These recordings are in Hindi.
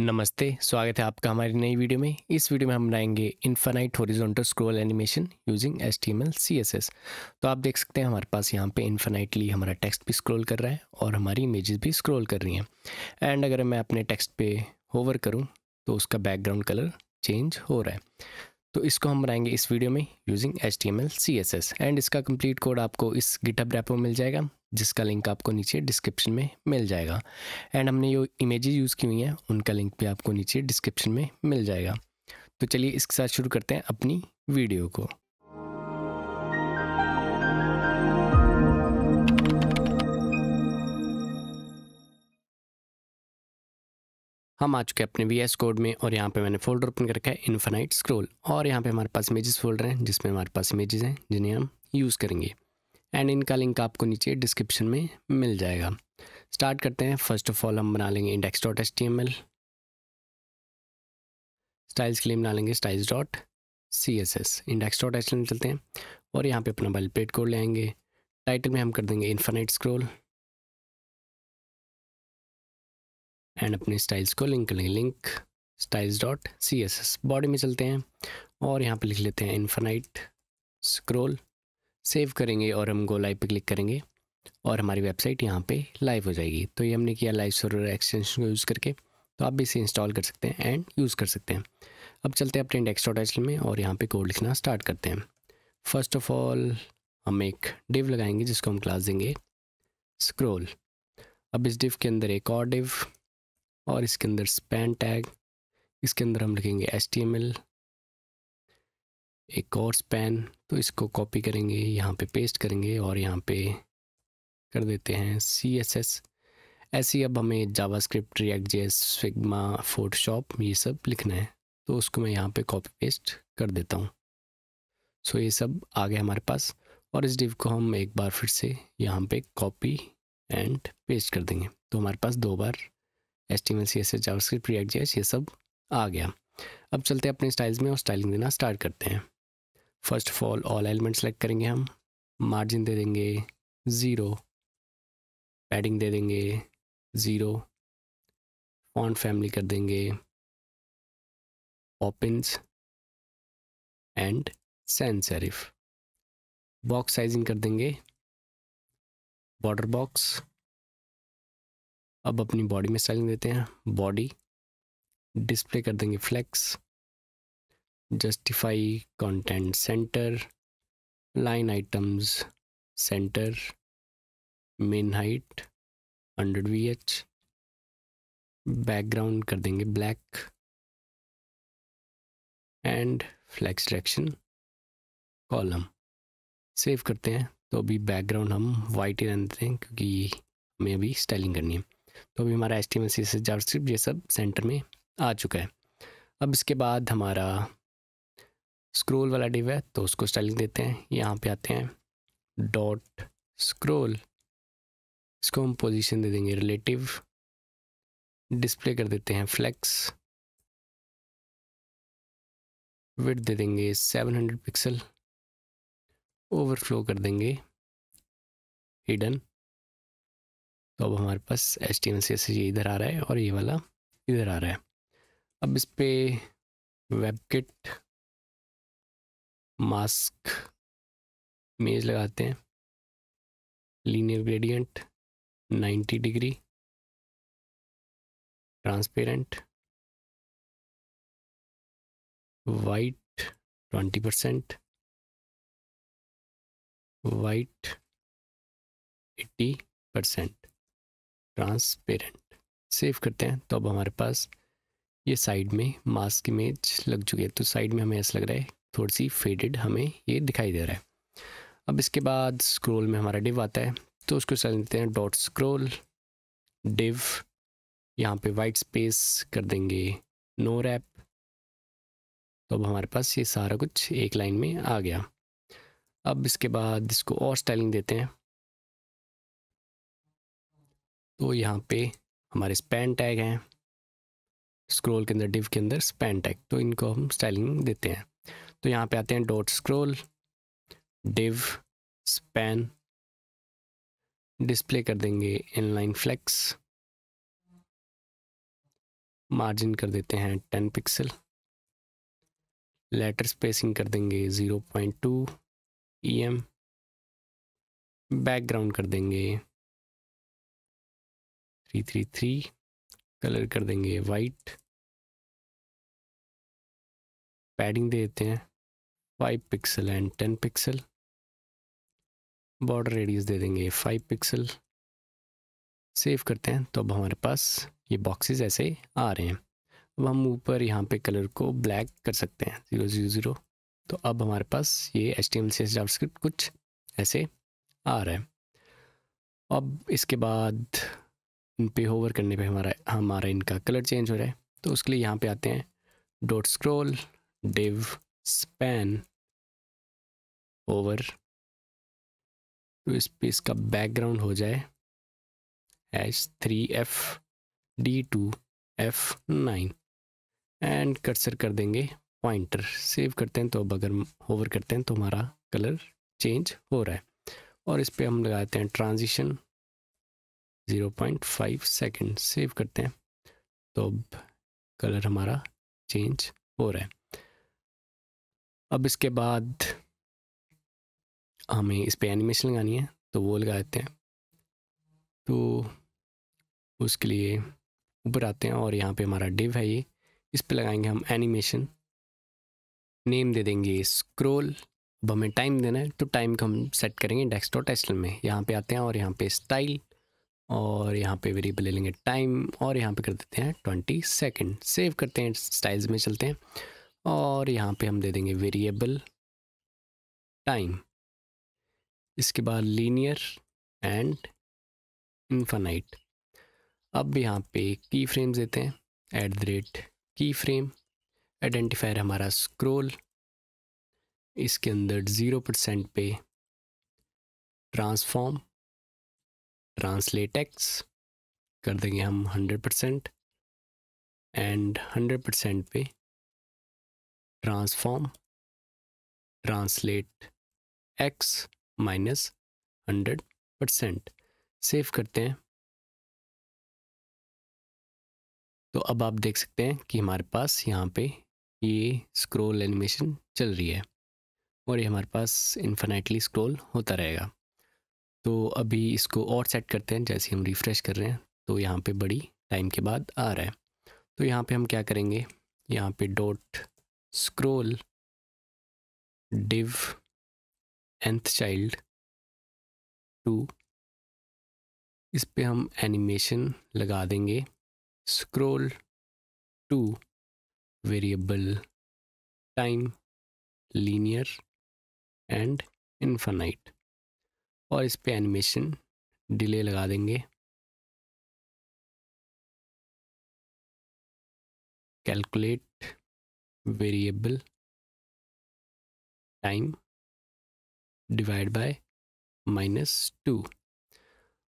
नमस्ते स्वागत है आपका हमारी नई वीडियो में इस वीडियो में हम बनाएंगे infinite horizontal scroll animation using S T S तो आप देख सकते हैं हमारे पास यहाँ पे इन्फानाइटली हमारा टेक्स्ट भी स्क्रॉल कर रहा है और हमारी इमेजेस भी स्क्रॉल कर रही हैं एंड अगर मैं अपने टेक्स्ट पे होवर करूँ तो उसका बैकग्राउंड कलर चेंज हो रहा है तो इसको हम बनाएंगे इस वीडियो में using H T M L C S S and इसका कंप्लीट कोड आपको इस गिटअप में मिल जाएगा जिसका लिंक आपको नीचे डिस्क्रिप्शन में मिल जाएगा एंड हमने जो इमेजेस यूज़ की हुई हैं उनका लिंक भी आपको नीचे डिस्क्रिप्शन में मिल जाएगा तो चलिए इसके साथ शुरू करते हैं अपनी वीडियो को हम आ चुके हैं अपने वी एस कोड में और यहाँ पे मैंने फोल्डर ओपन कर रखा है इन्फानाइट स्क्रोल और यहाँ पे हमारे पास इमेजेस फोल्डर हैं जिसमें हमारे पास इमेजेस हैं जिन्हें हम यूज़ करेंगे एंड इनका लिंक आपको नीचे डिस्क्रिप्शन में मिल जाएगा स्टार्ट करते हैं फर्स्ट ऑफ ऑल हम बना लेंगे index dot S T M L styles के लिए बना लेंगे styles dot C S S index dot H में चलते हैं और यहाँ पे अपना बल पेड कोड ले आएंगे टाइटल में हम कर देंगे इन्फानाइट स्क्रोल एंड अपने स्टाइल्स को लिंक कर लेंगे link styles dot C S S body में चलते हैं और यहाँ पे लिख लेते हैं इन्फानाइट स्क्रोल सेव करेंगे और हम गो लाइव पर क्लिक करेंगे और हमारी वेबसाइट यहाँ पे लाइव हो जाएगी तो ये हमने किया लाइव सर्वर एक्सटेंशन को यूज़ करके तो आप भी इसे इंस्टॉल कर सकते हैं एंड यूज़ कर सकते हैं अब चलते हैं अपने डेस्कटॉप में और यहाँ पे कोड लिखना स्टार्ट करते हैं फर्स्ट ऑफ ऑल हम एक डिव लगाएंगे जिसको हम क्लास देंगे स्क्रोल अब इस डिव के अंदर एक और डिव और इसके अंदर स्पैन टैग इसके अंदर हम लिखेंगे एस एक और स्पैन तो इसको कॉपी करेंगे यहाँ पे पेस्ट करेंगे और यहाँ पे कर देते हैं सी एस एस ऐसे अब हमें JavaScript React J S Photoshop ये सब लिखना है तो उसको मैं यहाँ पे कॉपी पेस्ट कर देता हूँ सो ये सब आ गया हमारे पास और इस डिव को हम एक बार फिर से यहाँ पे कॉपी एंड पेस्ट कर देंगे तो हमारे पास दो बार S T M C S S JavaScript React J S ये सब आ गया अब चलते हैं अपने स्टाइल्स में और स्टाइलिंग देना स्टार्ट करते हैं first of all all element select करेंगे हम मार्जिन दे देंगे ज़ीरो पैडिंग दे देंगे ज़ीरो फॉन्ट फैमिली कर देंगे opens and sans serif box sizing कर देंगे बॉर्डर बॉक्स अब अपनी बॉडी में साइजिंग देते हैं बॉडी डिस्प्ले कर देंगे flex justify content center line items center main height 100 vh background कर देंगे black and flex direction column save करते हैं तो अभी background हम white ही रहने देते हैं क्योंकि हमें अभी styling करनी है तो अभी हमारा H T M C S JavaScript ये सब सेंटर में आ चुका है अब इसके बाद हमारा स्क्रोल वाला डिव है तो उसको स्टाइलिंग देते हैं यहाँ पे आते हैं डॉट स्क्रोल इसको हम पोजीशन दे देंगे रिलेटिव डिस्प्ले कर देते हैं फ्लेक्स विड दे देंगे 700 पिक्सल ओवरफ्लो कर देंगे हिडन तो अब हमारे पास एच टी से ये इधर आ रहा है और ये वाला इधर आ रहा है अब इस पर वेबकिट मास्क मेज लगाते हैं linear gradient 90 degree transparent white 20 percent white 80 percent transparent save करते हैं तो अब हमारे पास ये साइड में मास्क इमेज लग चुकी है तो साइड में हमें ऐसा लग रहा है थोड़ी सी फेडेड हमें ये दिखाई दे रहा है अब इसके बाद स्क्रोल में हमारा डिव आता है तो उसको चल देते हैं डॉट स्क्रोल डिव यहाँ पे वाइट स्पेस कर देंगे नो रैप तो अब हमारे पास ये सारा कुछ एक लाइन में आ गया अब इसके बाद इसको और स्टाइलिंग देते हैं तो यहाँ पे हमारे स्पैन टैग हैं स्क्रोल के अंदर डिव के अंदर स्पैन टैग तो इनको हम स्टाइलिंग देते हैं तो यहाँ पे आते हैं dot scroll div span display कर देंगे इनलाइन फ्लेक्स मार्जिन कर देते हैं टेन पिक्सल लेटर स्पेसिंग कर देंगे zero point two E M background कर देंगे थ्री थ्री थ्री कलर कर देंगे वाइट पैडिंग दे देते हैं 5 pixel and 10 pixel border radius दे देंगे 5 पिक्सल सेव करते हैं तो अब हमारे पास ये बॉक्सेस ऐसे आ रहे हैं अब हम ऊपर यहाँ पे कलर को ब्लैक कर सकते हैं ज़ीरो ज़ीरो ज़ीरो तो अब हमारे पास ये H T M C S JavaScript कुछ ऐसे आ रहा है अब इसके बाद इन पे होवर करने पे हमारा हमारा इनका कलर चेंज हो रहा है तो उसके लिए यहाँ पे आते हैं dot scroll div span over तो इस पे इसका बैकग्राउंड हो जाए H three F D two F nine and cursor कर देंगे पॉइंटर सेव करते हैं तो अब अगर ओवर करते हैं तो हमारा कलर चेंज हो रहा है और इस पर हम लगाते हैं ट्रांजिशन 0.5 सेकंड सेव करते हैं तो अब कलर हमारा चेंज हो रहा है अब इसके बाद हमें इस पर एनिमेशन लगानी है तो वो लगा देते हैं तो उसके लिए ऊपर आते हैं और यहाँ पे हमारा डिव है ये इस पर लगाएंगे हम एनिमेशन नेम दे देंगे स्क्रोल अब हमें टाइम देना है तो टाइम का हम सेट करेंगे डेस्क डॉट एच में यहाँ पे आते हैं और यहाँ पे स्टाइल और यहाँ पे वेरिएबल ले लेंगे टाइम और यहाँ पे कर देते हैं ट्वेंटी सेकेंड सेव करते हैं स्टाइल्स में चलते हैं और यहाँ पे हम दे देंगे वेरिएबल टाइम इसके बाद लीनियर एंड इन्फानाइट अब यहाँ पे की फ्रेम देते हैं at the rate key frame identifier हमारा स्क्रोल इसके अंदर ज़ीरो परसेंट पे ट्रांसफॉर्म ट्रांसलेटेक्स कर देंगे हम hundred percent and hundred percent पे transform translate X minus hundred percent save करते हैं तो अब आप देख सकते हैं कि हमारे पास यहाँ पे ये स्क्रॉल एनिमेशन चल रही है और ये हमारे पास इन्फिनाइटली स्क्रॉल होता रहेगा तो अभी इसको और सेट करते हैं जैसे हम रिफ़्रेश कर रहे हैं तो यहाँ पे बड़ी टाइम के बाद आ रहा है तो यहाँ पे हम क्या करेंगे यहाँ पे dot scroll div nth child two इस पे हम एनिमेशन लगा देंगे scroll two variable time linear and infinite और इस पे एनिमेशन डिले लगा देंगे calculate variable time divide by minus two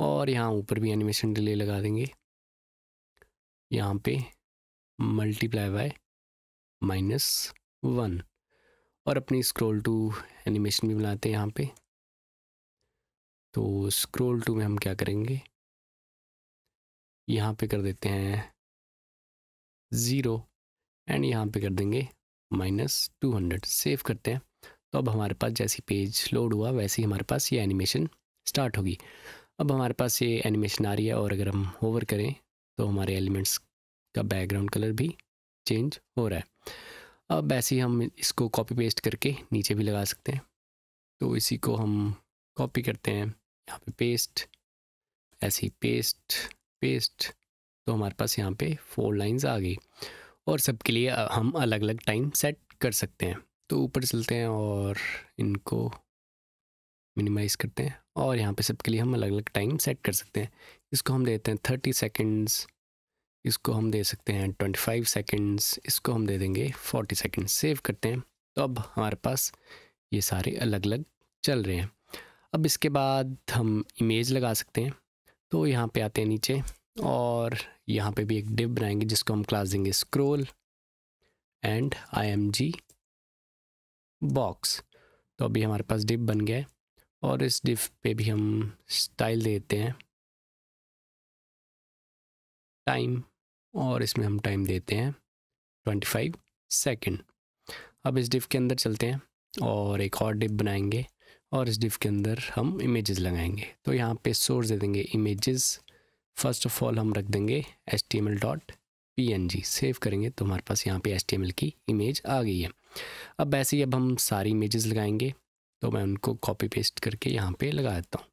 और यहाँ ऊपर भी एनिमेशन डिले लगा देंगे यहाँ पे मल्टीप्लाई बाय माइनस वन और अपनी स्क्रॉल टू एनिमेशन भी बनाते हैं यहाँ पे तो स्क्रॉल टू में हम क्या करेंगे यहाँ पे कर देते हैं ज़ीरो एंड यहाँ पे कर देंगे माइनस टू हंड्रेड सेव करते हैं तो अब हमारे पास जैसे पेज लोड हुआ वैसे ही हमारे पास ये एनिमेशन स्टार्ट होगी अब हमारे पास ये एनिमेशन आ रही है और अगर हम होवर करें तो हमारे एलिमेंट्स का बैकग्राउंड कलर भी चेंज हो रहा है अब ऐसे ही हम इसको कॉपी पेस्ट करके नीचे भी लगा सकते हैं तो इसी को हम कॉपी करते हैं यहाँ पे पेस्ट ऐसे ही पेस्ट पेस्ट तो हमारे पास यहाँ पे फोर लाइंस आ गई और सबके लिए हम अलग अलग टाइम सेट कर सकते हैं तो ऊपर चलते हैं और इनको मिनिमाइज़ करते हैं और यहाँ पे सबके लिए हम अलग अलग टाइम सेट कर सकते हैं इसको हम देते हैं थर्टी सेकेंड्स इसको हम दे सकते हैं ट्वेंटी फाइव सेकेंड्स इसको हम दे देंगे फोर्टी सेकेंड्स सेव करते हैं तो अब हमारे पास ये सारे अलग अलग चल रहे हैं अब इसके बाद हम इमेज लगा सकते हैं तो यहाँ पे आते हैं नीचे और यहाँ पे भी एक डिब बनाएंगे जिसको हम क्लास देंगे scroll and I M G box तो अभी हमारे पास डिप बन गया और इस डिप पे भी हम स्टाइल देते हैं टाइम और इसमें हम टाइम देते हैं 25 सेकंड अब इस डिप के अंदर चलते हैं और एक और डिप बनाएंगे और इस डिप के अंदर हम इमेजेस लगाएंगे तो यहाँ पे सोर्स दे देंगे इमेजेस फर्स्ट ऑफ ऑल हम रख देंगे S T M L dot P N G save करेंगे तो हमारे पास यहाँ पे एस टी एम एल की इमेज आ गई है अब वैसे ही अब हम सारी इमेजेस लगाएंगे तो मैं उनको कॉपी पेस्ट करके यहाँ पे लगा देता हूँ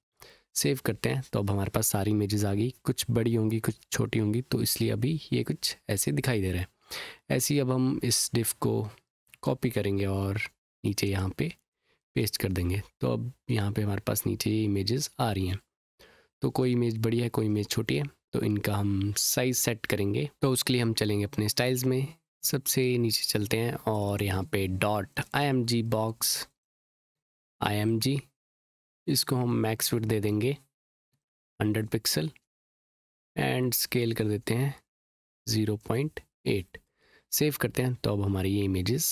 सेव करते हैं तो अब हमारे पास सारी इमेजेस आ गई कुछ बड़ी होंगी कुछ छोटी होंगी तो इसलिए अभी ये कुछ ऐसे दिखाई दे रहे हैं ऐसे ही अब हम इस डिफ को कॉपी करेंगे और नीचे यहाँ पे पेस्ट कर देंगे तो अब यहाँ पे हमारे पास नीचे इमेजेस आ रही हैं तो कोई इमेज बड़ी है कोई इमेज छोटी है तो इनका हम साइज़ सेट करेंगे तो उसके लिए हम चलेंगे अपने स्टाइल्स में सबसे नीचे चलते हैं और यहाँ पे dot I M G box I M G इसको हम मैक्स फिट दे देंगे 100 पिक्सल एंड स्केल कर देते हैं 0.8 सेव करते हैं तो अब हमारी ये इमेजेस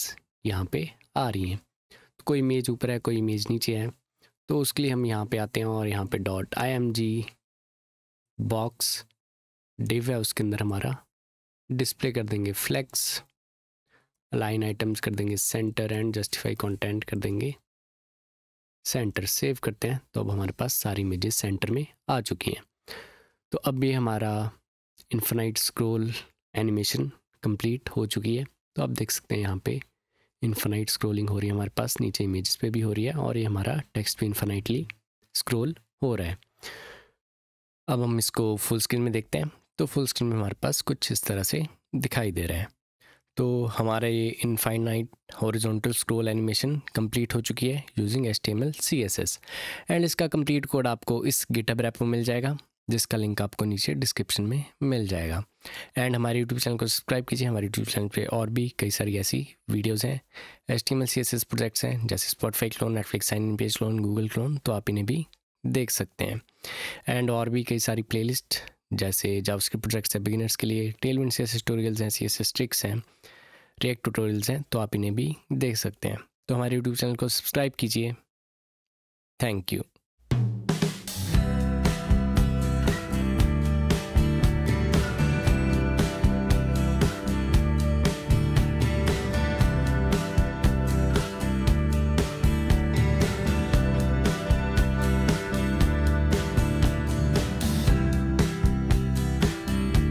यहाँ पे आ रही हैं तो कोई इमेज ऊपर है कोई इमेज नीचे है तो उसके लिए हम यहाँ पे आते हैं और यहाँ पे dot I M G box div है उसके अंदर हमारा डिस्प्ले कर देंगे फ्लेक्स लाइन आइटम्स कर देंगे सेंटर एंड जस्टिफाई कंटेंट कर देंगे सेंटर सेव करते हैं तो अब हमारे पास सारी इमेजेस सेंटर में आ चुकी हैं तो अब ये हमारा इन्फनाइट स्क्रोल एनिमेशन कंप्लीट हो चुकी है तो आप देख सकते हैं यहाँ पे इन्फनाइट स्क्रोलिंग हो रही है हमारे पास नीचे इमेजेस पे भी हो रही है और ये हमारा टेक्स्ट भी इन्फनाइटली स्क्रोल हो रहा है अब हम इसको फुल स्क्रीन में देखते हैं तो फुल स्क्रीन में हमारे पास कुछ इस तरह से दिखाई दे रहे हैं तो हमारा ये infinite horizontal scroll animation complete हो चुकी है using S T M L C S S and इसका कंप्लीट कोड आपको इस गिटअप रैप में मिल जाएगा जिसका लिंक आपको नीचे डिस्क्रिप्शन में मिल जाएगा एंड हमारे यूट्यूब चैनल को सब्सक्राइब कीजिए हमारे यूट्यूब चैनल पे और भी कई सारी ऐसी वीडियोस हैं H T M L C S S projects हैं जैसे Spotify clone Netflix sign in page clone Google clone तो आप इन्हें भी देख सकते हैं एंड और भी कई सारी प्लेलिस्ट जैसे जावास्क्रिप्ट प्रोजेक्ट्स हैं बिगिनर्स के लिए टेलविंड सी एस ट्यूटोरियल्स हैं सी एस स्ट्रिक्स हैं रिएक्ट ट्यूटोरियल्स हैं तो आप इन्हें भी देख सकते हैं तो हमारे यूट्यूब चैनल को सब्सक्राइब कीजिए थैंक यू